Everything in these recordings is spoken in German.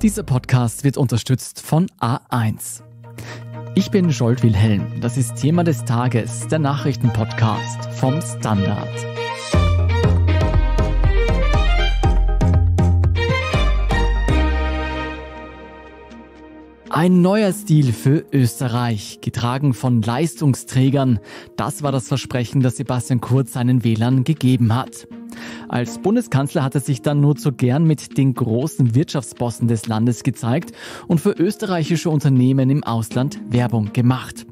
Dieser Podcast wird unterstützt von A1. Ich bin Scholt Wilhelm. Das ist Thema des Tages, der Nachrichtenpodcast vom Standard. Ein neuer Stil für Österreich, getragen von Leistungsträgern. Das war das Versprechen, das Sebastian Kurz seinen Wählern gegeben hat. Als Bundeskanzler hat er sich dann nur zu gern mit den großen Wirtschaftsbossen des Landes gezeigt und für österreichische Unternehmen im Ausland Werbung gemacht.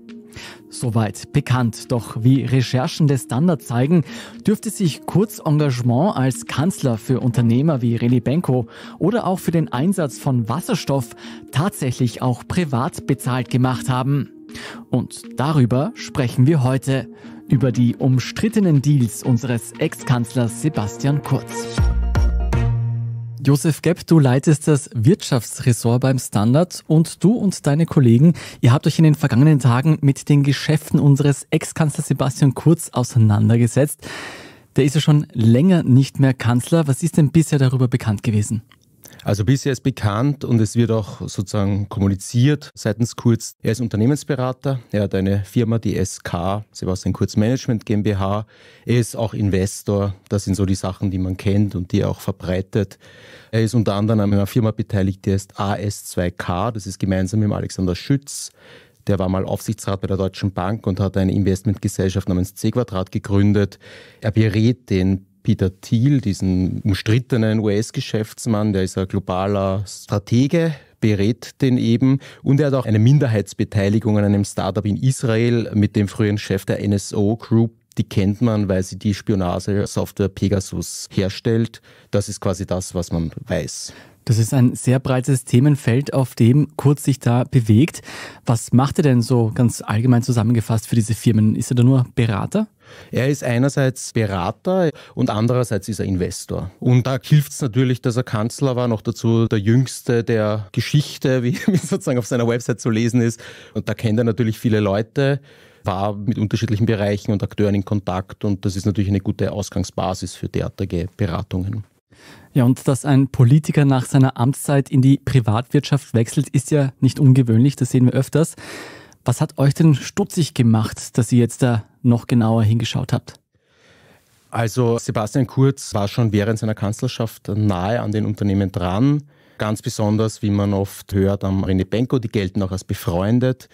Soweit bekannt. Doch wie Recherchen des Standard zeigen, dürfte sich Kurz Engagement als Kanzler für Unternehmer wie René Benko oder auch für den Einsatz von Wasserstoff tatsächlich auch privat bezahlt gemacht haben. Und darüber sprechen wir heute über die umstrittenen Deals unseres Ex-Kanzlers Sebastian Kurz. Josef Gepp, du leitest das Wirtschaftsressort beim Standard und du und deine Kollegen, ihr habt euch in den vergangenen Tagen mit den Geschäften unseres Ex-Kanzlers Sebastian Kurz auseinandergesetzt. Der ist ja schon länger nicht mehr Kanzler. Was ist denn bisher darüber bekannt gewesen? Also bisher ist bekannt und es wird auch sozusagen kommuniziert seitens Kurz. Er ist Unternehmensberater, er hat eine Firma, die SK, Sebastian Kurz Management GmbH. Er ist auch Investor, das sind so die Sachen, die man kennt und die er auch verbreitet. Er ist unter anderem an einer Firma beteiligt, die heißt AS2K, das ist gemeinsam mit Alexander Schütz. Der war mal Aufsichtsrat bei der Deutschen Bank und hat eine Investmentgesellschaft namens C Quadrat gegründet. Er berät den Peter Thiel, diesen umstrittenen US-Geschäftsmann, der ist ein globaler Stratege, berät den eben und er hat auch eine Minderheitsbeteiligung an einem Startup in Israel mit dem frühen Chef der NSO Group. Die kennt man, weil sie die Spionage-Software Pegasus herstellt. Das ist quasi das, was man weiß. Das ist ein sehr breites Themenfeld, auf dem Kurz sich da bewegt. Was macht er denn so ganz allgemein zusammengefasst für diese Firmen? Ist er da nur Berater? Er ist einerseits Berater und andererseits ist er Investor. Und da hilft es natürlich, dass er Kanzler war, noch dazu der jüngste der Geschichte, wie sozusagen auf seiner Website zu lesen ist. Und da kennt er natürlich viele Leute war mit unterschiedlichen Bereichen und Akteuren in Kontakt und das ist natürlich eine gute Ausgangsbasis für derartige Beratungen. Ja, und dass ein Politiker nach seiner Amtszeit in die Privatwirtschaft wechselt, ist ja nicht ungewöhnlich, das sehen wir öfters. Was hat euch denn stutzig gemacht, dass ihr jetzt da noch genauer hingeschaut habt? Also Sebastian Kurz war schon während seiner Kanzlerschaft nahe an den Unternehmen dran. Ganz besonders, wie man oft hört, am René Benko, die gelten auch als befreundet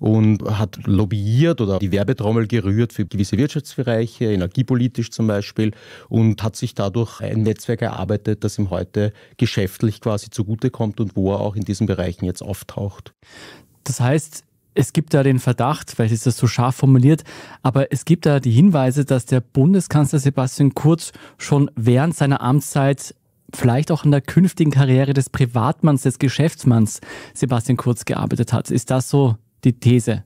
und hat lobbyiert oder die Werbetrommel gerührt für gewisse Wirtschaftsbereiche, energiepolitisch zum Beispiel, und hat sich dadurch ein Netzwerk erarbeitet, das ihm heute geschäftlich quasi zugutekommt und wo er auch in diesen Bereichen jetzt auftaucht. Das heißt, es gibt da den Verdacht, vielleicht ist das so scharf formuliert, aber es gibt da die Hinweise, dass der Bundeskanzler Sebastian Kurz schon während seiner Amtszeit vielleicht auch in der künftigen Karriere des Privatmanns, des Geschäftsmanns Sebastian Kurz gearbeitet hat. Ist das so die These?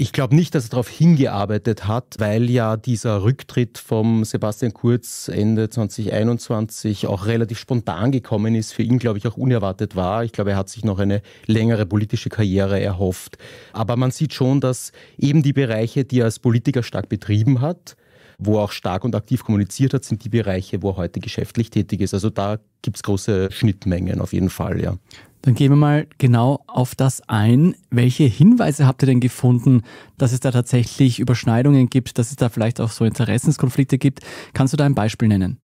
Ich glaube nicht, dass er darauf hingearbeitet hat, weil ja dieser Rücktritt vom Sebastian Kurz Ende 2021 auch relativ spontan gekommen ist, für ihn, glaube ich, auch unerwartet war. Ich glaube, er hat sich noch eine längere politische Karriere erhofft. Aber man sieht schon, dass eben die Bereiche, die er als Politiker stark betrieben hat, wo er auch stark und aktiv kommuniziert hat, sind die Bereiche, wo er heute geschäftlich tätig ist. Also da gibt es große Schnittmengen auf jeden Fall, ja. Dann gehen wir mal genau auf das ein. Welche Hinweise habt ihr denn gefunden, dass es da tatsächlich Überschneidungen gibt, dass es da vielleicht auch so Interessenskonflikte gibt? Kannst du da ein Beispiel nennen?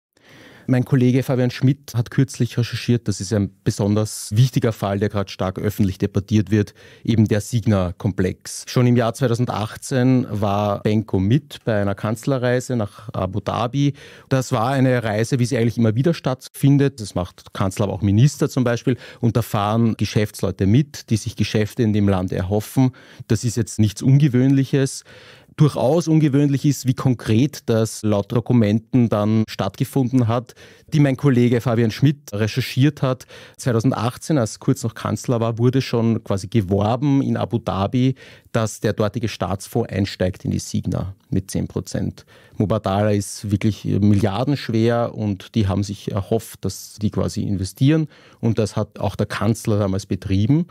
Mein Kollege Fabian Schmidt hat kürzlich recherchiert, das ist ein besonders wichtiger Fall, der gerade stark öffentlich debattiert wird, eben der Signa-Komplex. Schon im Jahr 2018 war Benko mit bei einer Kanzlerreise nach Abu Dhabi. Das war eine Reise, wie sie eigentlich immer wieder stattfindet. Das macht Kanzler, aber auch Minister zum Beispiel. Und da fahren Geschäftsleute mit, die sich Geschäfte in dem Land erhoffen. Das ist jetzt nichts Ungewöhnliches durchaus ungewöhnlich ist, wie konkret das laut Dokumenten dann stattgefunden hat, die mein Kollege Fabian Schmidt recherchiert hat. 2018, als kurz noch Kanzler war, wurde schon quasi geworben in Abu Dhabi, dass der dortige Staatsfonds einsteigt in die Signa mit 10 Prozent. Mubadala ist wirklich milliardenschwer und die haben sich erhofft, dass die quasi investieren und das hat auch der Kanzler damals betrieben.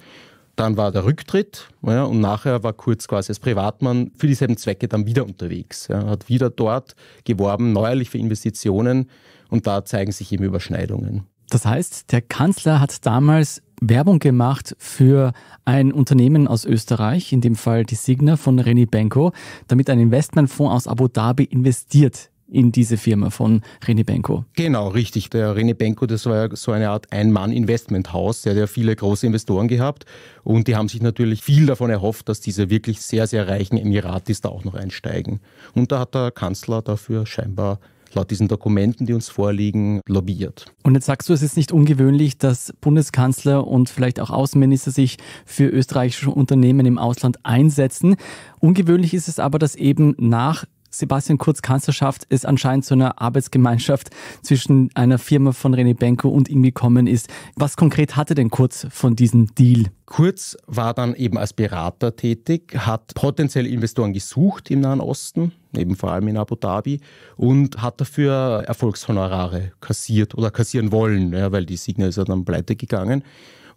Dann war der Rücktritt ja, und nachher war Kurz quasi als Privatmann für dieselben Zwecke dann wieder unterwegs. Ja, hat wieder dort geworben, neuerlich für Investitionen und da zeigen sich eben Überschneidungen. Das heißt, der Kanzler hat damals Werbung gemacht für ein Unternehmen aus Österreich, in dem Fall die Signa von René Benko, damit ein Investmentfonds aus Abu Dhabi investiert in diese Firma von René Benko. Genau, richtig. Der René Benko, das war ja so eine Art ein mann investment haus Der hat ja viele große Investoren gehabt und die haben sich natürlich viel davon erhofft, dass diese wirklich sehr, sehr reichen Emiratis da auch noch einsteigen. Und da hat der Kanzler dafür scheinbar laut diesen Dokumenten, die uns vorliegen, lobbyiert. Und jetzt sagst du, es ist nicht ungewöhnlich, dass Bundeskanzler und vielleicht auch Außenminister sich für österreichische Unternehmen im Ausland einsetzen. Ungewöhnlich ist es aber, dass eben nach Sebastian Kurz Kanzlerschaft es anscheinend zu einer Arbeitsgemeinschaft zwischen einer Firma von René Benko und ihm gekommen ist. Was konkret hatte denn Kurz von diesem Deal? Kurz war dann eben als Berater tätig, hat potenziell Investoren gesucht im Nahen Osten, eben vor allem in Abu Dhabi, und hat dafür Erfolgshonorare kassiert oder kassieren wollen, ja, weil die Signal ist ja dann pleite gegangen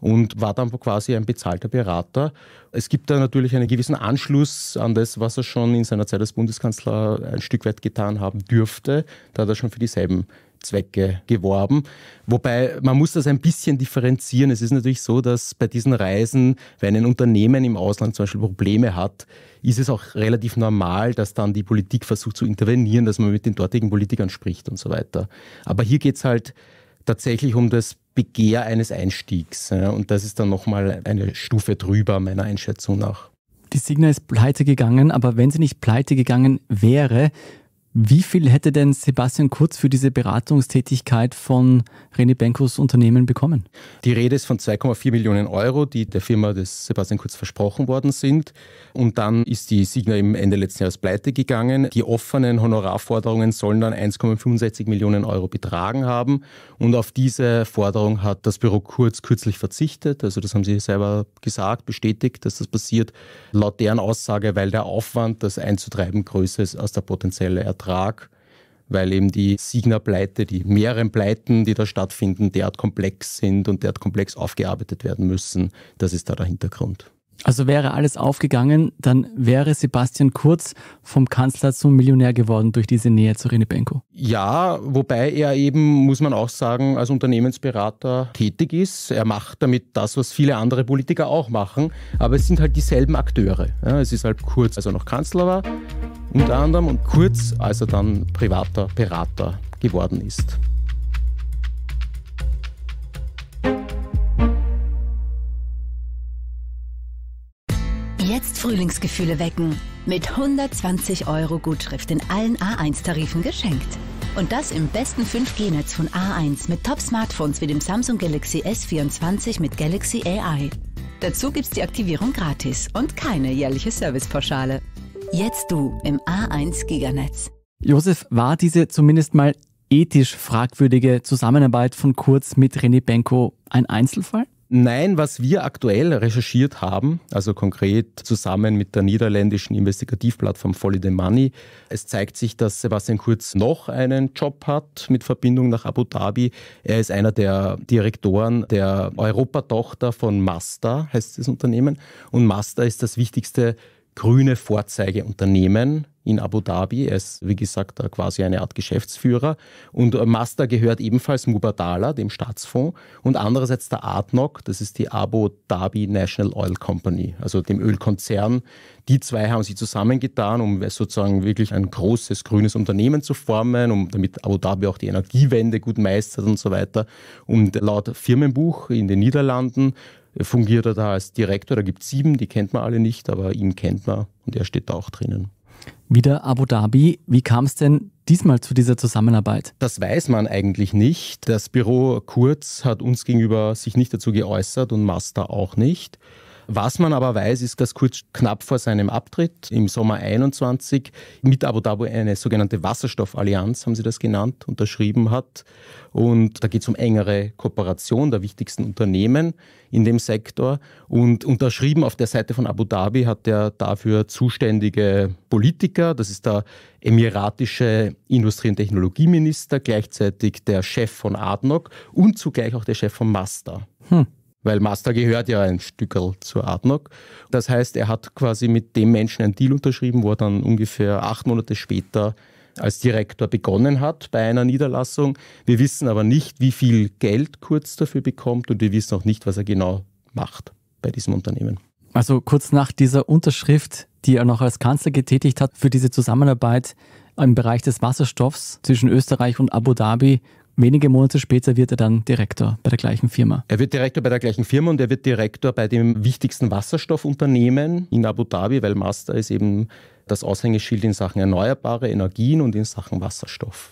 und war dann quasi ein bezahlter Berater. Es gibt da natürlich einen gewissen Anschluss an das, was er schon in seiner Zeit als Bundeskanzler ein Stück weit getan haben dürfte. Da hat er schon für dieselben Zwecke geworben. Wobei man muss das ein bisschen differenzieren. Es ist natürlich so, dass bei diesen Reisen, wenn ein Unternehmen im Ausland zum Beispiel Probleme hat, ist es auch relativ normal, dass dann die Politik versucht zu intervenieren, dass man mit den dortigen Politikern spricht und so weiter. Aber hier geht es halt tatsächlich um das Begehr eines Einstiegs. und das ist dann nochmal eine Stufe drüber, meiner Einschätzung nach. Die Signa ist pleite gegangen, aber wenn sie nicht pleite gegangen wäre, wie viel hätte denn Sebastian Kurz für diese Beratungstätigkeit von René Benkos Unternehmen bekommen? Die Rede ist von 2,4 Millionen Euro, die der Firma des Sebastian Kurz versprochen worden sind. Und dann ist die Signa im Ende letzten Jahres pleite gegangen. Die offenen Honorarforderungen sollen dann 1,65 Millionen Euro betragen haben. Und auf diese Forderung hat das Büro Kurz kürzlich verzichtet. Also das haben sie selber gesagt, bestätigt, dass das passiert. Laut deren Aussage, weil der Aufwand, das einzutreiben, größer ist als der potenzielle Ertrag. Vertrag, weil eben die Signa-Pleite, die mehreren Pleiten, die da stattfinden, derart komplex sind und derart komplex aufgearbeitet werden müssen. Das ist da der Hintergrund. Also wäre alles aufgegangen, dann wäre Sebastian Kurz vom Kanzler zum Millionär geworden durch diese Nähe zu Rene Benko. Ja, wobei er eben, muss man auch sagen, als Unternehmensberater tätig ist. Er macht damit das, was viele andere Politiker auch machen, aber es sind halt dieselben Akteure. Ja, es ist halt Kurz, als er noch Kanzler war, unter anderem, und Kurz, als er dann privater Berater geworden ist. jetzt Frühlingsgefühle wecken. Mit 120 Euro Gutschrift in allen A1-Tarifen geschenkt. Und das im besten 5G-Netz von A1 mit Top-Smartphones wie dem Samsung Galaxy S24 mit Galaxy AI. Dazu gibt's die Aktivierung gratis und keine jährliche Servicepauschale. Jetzt du im A1 Giganetz. Josef, war diese zumindest mal ethisch fragwürdige Zusammenarbeit von Kurz mit René Benko ein Einzelfall? Nein, was wir aktuell recherchiert haben, also konkret zusammen mit der niederländischen Investigativplattform Folly the Money, es zeigt sich, dass Sebastian Kurz noch einen Job hat mit Verbindung nach Abu Dhabi. Er ist einer der Direktoren der Europatochter von Mazda, heißt das Unternehmen. Und Mazda ist das wichtigste grüne Vorzeigeunternehmen in Abu Dhabi. Er ist, wie gesagt, äh, quasi eine Art Geschäftsführer. Und äh, Master gehört ebenfalls Mubadala, dem Staatsfonds, und andererseits der ADNOC, das ist die Abu Dhabi National Oil Company, also dem Ölkonzern. Die zwei haben sich zusammengetan, um sozusagen wirklich ein großes grünes Unternehmen zu formen, um damit Abu Dhabi auch die Energiewende gut meistert und so weiter. Und laut Firmenbuch in den Niederlanden äh, fungiert er da als Direktor. Da gibt es sieben, die kennt man alle nicht, aber ihn kennt man und er steht da auch drinnen. Wieder Abu Dhabi. Wie kam es denn diesmal zu dieser Zusammenarbeit? Das weiß man eigentlich nicht. Das Büro Kurz hat uns gegenüber sich nicht dazu geäußert und Master auch nicht. Was man aber weiß, ist, dass kurz knapp vor seinem Abtritt im Sommer 21 mit Abu Dhabi eine sogenannte Wasserstoffallianz, haben sie das genannt, unterschrieben hat. Und da geht es um engere Kooperation der wichtigsten Unternehmen in dem Sektor. Und unterschrieben auf der Seite von Abu Dhabi hat der dafür zuständige Politiker, das ist der emiratische Industrie- und Technologieminister, gleichzeitig der Chef von ADNOC und zugleich auch der Chef von Master. Hm weil Master gehört ja ein Stückel zu Adnoc. Das heißt, er hat quasi mit dem Menschen einen Deal unterschrieben, wo er dann ungefähr acht Monate später als Direktor begonnen hat bei einer Niederlassung. Wir wissen aber nicht, wie viel Geld Kurz dafür bekommt und wir wissen auch nicht, was er genau macht bei diesem Unternehmen. Also kurz nach dieser Unterschrift, die er noch als Kanzler getätigt hat für diese Zusammenarbeit im Bereich des Wasserstoffs zwischen Österreich und Abu Dhabi, wenige Monate später wird er dann Direktor bei der gleichen Firma. Er wird Direktor bei der gleichen Firma und er wird Direktor bei dem wichtigsten Wasserstoffunternehmen in Abu Dhabi, weil Master ist eben das Aushängeschild in Sachen erneuerbare Energien und in Sachen Wasserstoff.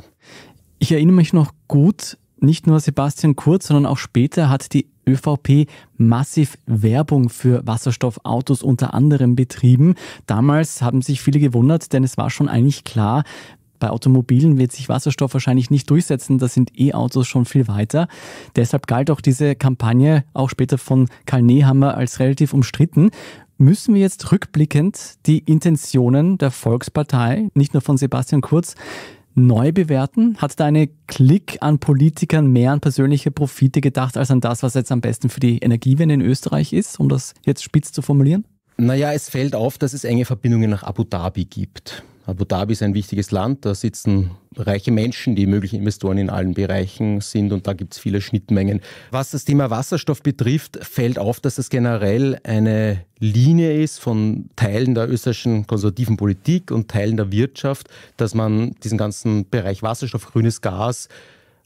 Ich erinnere mich noch gut, nicht nur Sebastian Kurz, sondern auch später hat die ÖVP massiv Werbung für Wasserstoffautos unter anderem betrieben. Damals haben sich viele gewundert, denn es war schon eigentlich klar, bei Automobilen wird sich Wasserstoff wahrscheinlich nicht durchsetzen, da sind E-Autos schon viel weiter. Deshalb galt auch diese Kampagne auch später von Karl Nehammer als relativ umstritten. Müssen wir jetzt rückblickend die Intentionen der Volkspartei, nicht nur von Sebastian Kurz, neu bewerten? Hat da eine Klick an Politikern mehr an persönliche Profite gedacht als an das, was jetzt am besten für die Energiewende in Österreich ist, um das jetzt spitz zu formulieren? Naja, es fällt auf, dass es enge Verbindungen nach Abu Dhabi gibt. Abu Dhabi ist ein wichtiges Land, da sitzen reiche Menschen, die mögliche Investoren in allen Bereichen sind und da gibt es viele Schnittmengen. Was das Thema Wasserstoff betrifft, fällt auf, dass es generell eine Linie ist von Teilen der österreichischen konservativen Politik und Teilen der Wirtschaft, dass man diesen ganzen Bereich Wasserstoff, grünes Gas,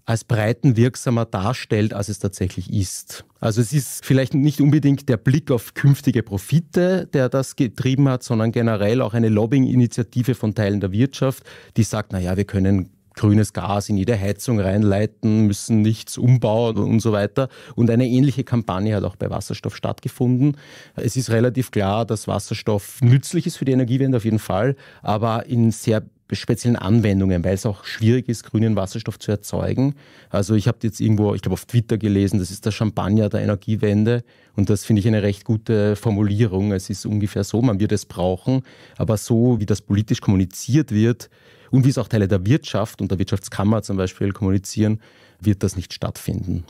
als breitenwirksamer darstellt, als es tatsächlich ist. Also es ist vielleicht nicht unbedingt der Blick auf künftige Profite, der das getrieben hat, sondern generell auch eine Lobbying-Initiative von Teilen der Wirtschaft, die sagt, naja, wir können grünes Gas in jede Heizung reinleiten, müssen nichts umbauen und so weiter. Und eine ähnliche Kampagne hat auch bei Wasserstoff stattgefunden. Es ist relativ klar, dass Wasserstoff nützlich ist für die Energiewende auf jeden Fall, aber in sehr speziellen Anwendungen, weil es auch schwierig ist, grünen Wasserstoff zu erzeugen. Also ich habe jetzt irgendwo, ich glaube auf Twitter gelesen, das ist der Champagner der Energiewende und das finde ich eine recht gute Formulierung. Es ist ungefähr so, man wird es brauchen, aber so wie das politisch kommuniziert wird und wie es auch Teile der Wirtschaft und der Wirtschaftskammer zum Beispiel kommunizieren, wird das nicht stattfinden.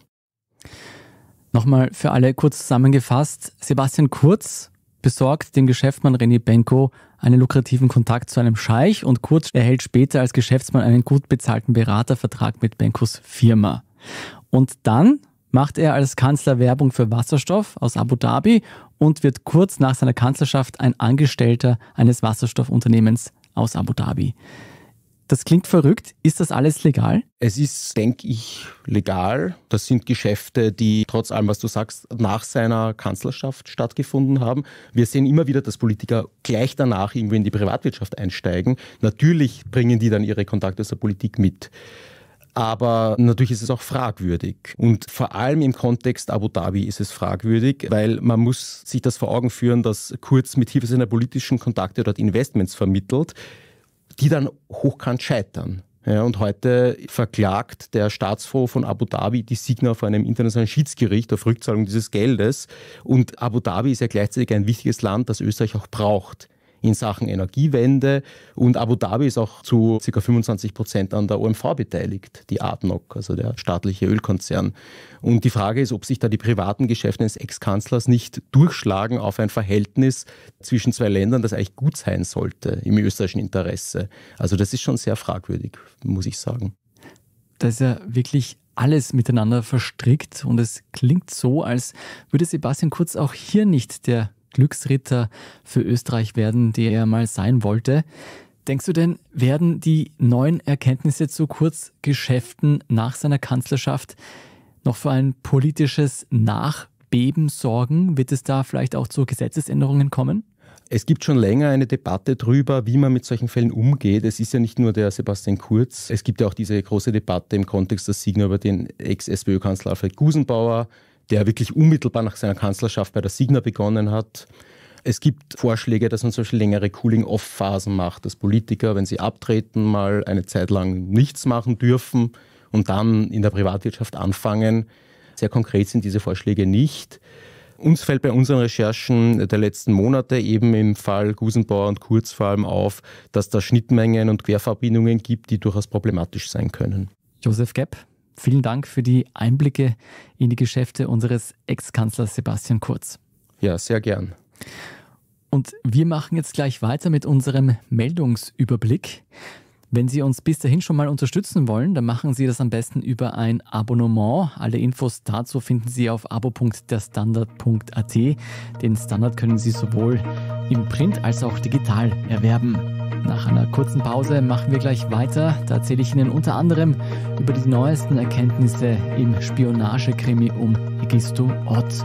Nochmal für alle kurz zusammengefasst, Sebastian Kurz besorgt dem Geschäftsmann René Benko einen lukrativen Kontakt zu einem Scheich und Kurz erhält später als Geschäftsmann einen gut bezahlten Beratervertrag mit Benkos Firma. Und dann macht er als Kanzler Werbung für Wasserstoff aus Abu Dhabi und wird kurz nach seiner Kanzlerschaft ein Angestellter eines Wasserstoffunternehmens aus Abu Dhabi. Das klingt verrückt. Ist das alles legal? Es ist, denke ich, legal. Das sind Geschäfte, die trotz allem, was du sagst, nach seiner Kanzlerschaft stattgefunden haben. Wir sehen immer wieder, dass Politiker gleich danach irgendwie in die Privatwirtschaft einsteigen. Natürlich bringen die dann ihre Kontakte zur Politik mit. Aber natürlich ist es auch fragwürdig. Und vor allem im Kontext Abu Dhabi ist es fragwürdig, weil man muss sich das vor Augen führen, dass Kurz mit Hilfe seiner politischen Kontakte dort Investments vermittelt die dann hochkant scheitern. Ja, und heute verklagt der Staatsfonds von Abu Dhabi die Signa vor einem internationalen Schiedsgericht auf Rückzahlung dieses Geldes. Und Abu Dhabi ist ja gleichzeitig ein wichtiges Land, das Österreich auch braucht in Sachen Energiewende. Und Abu Dhabi ist auch zu ca. 25 Prozent an der OMV beteiligt, die ADNOC, also der staatliche Ölkonzern. Und die Frage ist, ob sich da die privaten Geschäfte des Ex-Kanzlers nicht durchschlagen auf ein Verhältnis zwischen zwei Ländern, das eigentlich gut sein sollte im österreichischen Interesse. Also das ist schon sehr fragwürdig, muss ich sagen. Das ist ja wirklich alles miteinander verstrickt und es klingt so, als würde Sebastian Kurz auch hier nicht der Glücksritter für Österreich werden, der er mal sein wollte. Denkst du denn, werden die neuen Erkenntnisse zu Kurzgeschäften nach seiner Kanzlerschaft noch für ein politisches Nachbeben sorgen? Wird es da vielleicht auch zu Gesetzesänderungen kommen? Es gibt schon länger eine Debatte darüber, wie man mit solchen Fällen umgeht. Es ist ja nicht nur der Sebastian Kurz. Es gibt ja auch diese große Debatte im Kontext der Signa über den Ex-SPÖ-Kanzler Alfred Gusenbauer, der wirklich unmittelbar nach seiner Kanzlerschaft bei der Signa begonnen hat. Es gibt Vorschläge, dass man zum Beispiel längere Cooling-Off-Phasen macht, dass Politiker, wenn sie abtreten, mal eine Zeit lang nichts machen dürfen und dann in der Privatwirtschaft anfangen. Sehr konkret sind diese Vorschläge nicht. Uns fällt bei unseren Recherchen der letzten Monate eben im Fall Gusenbauer und Kurz vor allem auf, dass da Schnittmengen und Querverbindungen gibt, die durchaus problematisch sein können. Josef Gepp, Vielen Dank für die Einblicke in die Geschäfte unseres Ex-Kanzlers Sebastian Kurz. Ja, sehr gern. Und wir machen jetzt gleich weiter mit unserem Meldungsüberblick. Wenn Sie uns bis dahin schon mal unterstützen wollen, dann machen Sie das am besten über ein Abonnement. Alle Infos dazu finden Sie auf abo.derstandard.at. Den Standard können Sie sowohl im Print als auch digital erwerben. Nach einer kurzen Pause machen wir gleich weiter. Da erzähle ich Ihnen unter anderem über die neuesten Erkenntnisse im Spionagekrimi um Egisto Ott.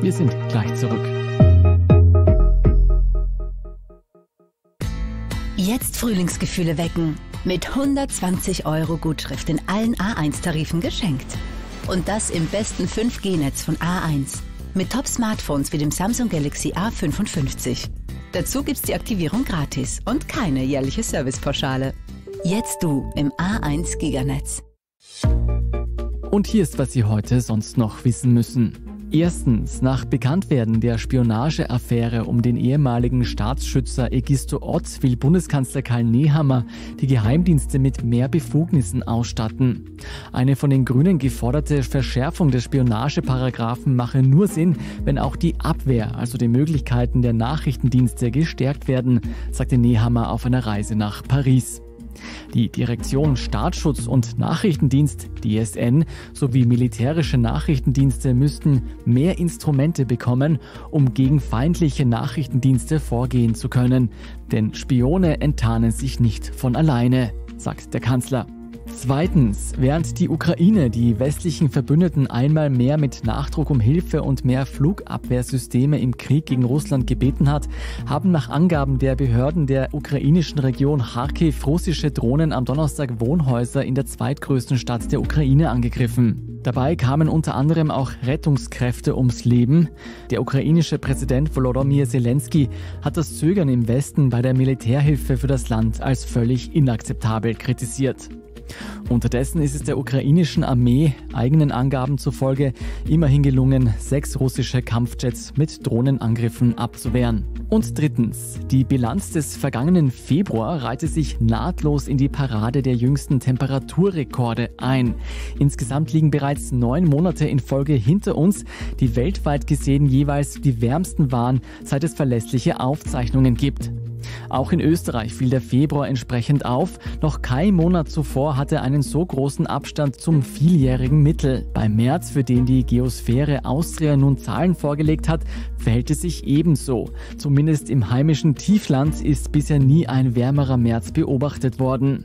Wir sind gleich zurück. Jetzt Frühlingsgefühle wecken. Mit 120 Euro Gutschrift in allen A1-Tarifen geschenkt. Und das im besten 5G-Netz von A1. Mit Top-Smartphones wie dem Samsung Galaxy A55. Dazu gibt's die Aktivierung gratis und keine jährliche Servicepauschale. Jetzt du im A1 Giganetz. Und hier ist, was Sie heute sonst noch wissen müssen. Erstens, nach Bekanntwerden der Spionageaffäre um den ehemaligen Staatsschützer Egisto Otz will Bundeskanzler Karl Nehammer die Geheimdienste mit mehr Befugnissen ausstatten. Eine von den Grünen geforderte Verschärfung des Spionageparagraphen mache nur Sinn, wenn auch die Abwehr, also die Möglichkeiten der Nachrichtendienste, gestärkt werden, sagte Nehammer auf einer Reise nach Paris. Die Direktion Staatsschutz und Nachrichtendienst DSN sowie militärische Nachrichtendienste müssten mehr Instrumente bekommen, um gegen feindliche Nachrichtendienste vorgehen zu können. Denn Spione enttarnen sich nicht von alleine, sagt der Kanzler. Zweitens, während die Ukraine die westlichen Verbündeten einmal mehr mit Nachdruck um Hilfe und mehr Flugabwehrsysteme im Krieg gegen Russland gebeten hat, haben nach Angaben der Behörden der ukrainischen Region Kharkiv russische Drohnen am Donnerstag Wohnhäuser in der zweitgrößten Stadt der Ukraine angegriffen. Dabei kamen unter anderem auch Rettungskräfte ums Leben. Der ukrainische Präsident Volodymyr Zelensky hat das Zögern im Westen bei der Militärhilfe für das Land als völlig inakzeptabel kritisiert. Unterdessen ist es der ukrainischen Armee eigenen Angaben zufolge immerhin gelungen, sechs russische Kampfjets mit Drohnenangriffen abzuwehren. Und drittens, die Bilanz des vergangenen Februar reihte sich nahtlos in die Parade der jüngsten Temperaturrekorde ein. Insgesamt liegen bereits neun Monate in Folge hinter uns, die weltweit gesehen jeweils die wärmsten waren, seit es verlässliche Aufzeichnungen gibt. Auch in Österreich fiel der Februar entsprechend auf. Noch kein Monat zuvor hatte einen so großen Abstand zum vieljährigen Mittel. Beim März, für den die Geosphäre Austria nun Zahlen vorgelegt hat, verhält es sich ebenso. Zumindest im heimischen Tiefland ist bisher nie ein wärmerer März beobachtet worden.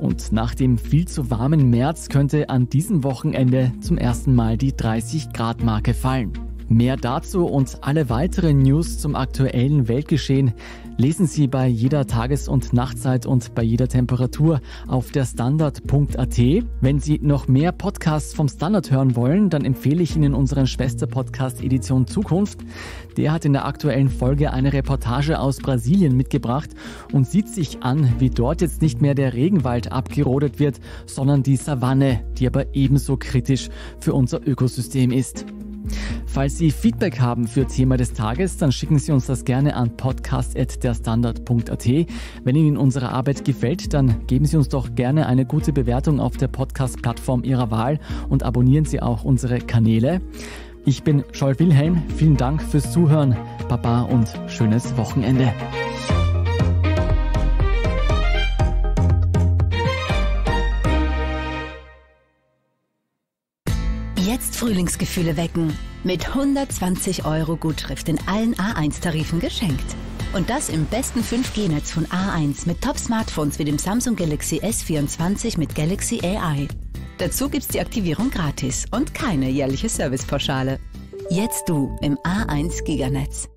Und nach dem viel zu warmen März könnte an diesem Wochenende zum ersten Mal die 30 Grad Marke fallen. Mehr dazu und alle weiteren News zum aktuellen Weltgeschehen lesen Sie bei jeder Tages- und Nachtzeit und bei jeder Temperatur auf der Standard.at. Wenn Sie noch mehr Podcasts vom Standard hören wollen, dann empfehle ich Ihnen unseren Schwester-Podcast Edition Zukunft. Der hat in der aktuellen Folge eine Reportage aus Brasilien mitgebracht und sieht sich an, wie dort jetzt nicht mehr der Regenwald abgerodet wird, sondern die Savanne, die aber ebenso kritisch für unser Ökosystem ist. Falls Sie Feedback haben für Thema des Tages, dann schicken Sie uns das gerne an podcast.derstandard.at. Wenn Ihnen unsere Arbeit gefällt, dann geben Sie uns doch gerne eine gute Bewertung auf der Podcast-Plattform Ihrer Wahl und abonnieren Sie auch unsere Kanäle. Ich bin Scholl Wilhelm, vielen Dank fürs Zuhören, Baba und schönes Wochenende. Frühlingsgefühle wecken. Mit 120 Euro Gutschrift in allen A1-Tarifen geschenkt. Und das im besten 5G-Netz von A1 mit Top-Smartphones wie dem Samsung Galaxy S24 mit Galaxy AI. Dazu gibt's die Aktivierung gratis und keine jährliche Servicepauschale. Jetzt du im A1 Giganetz.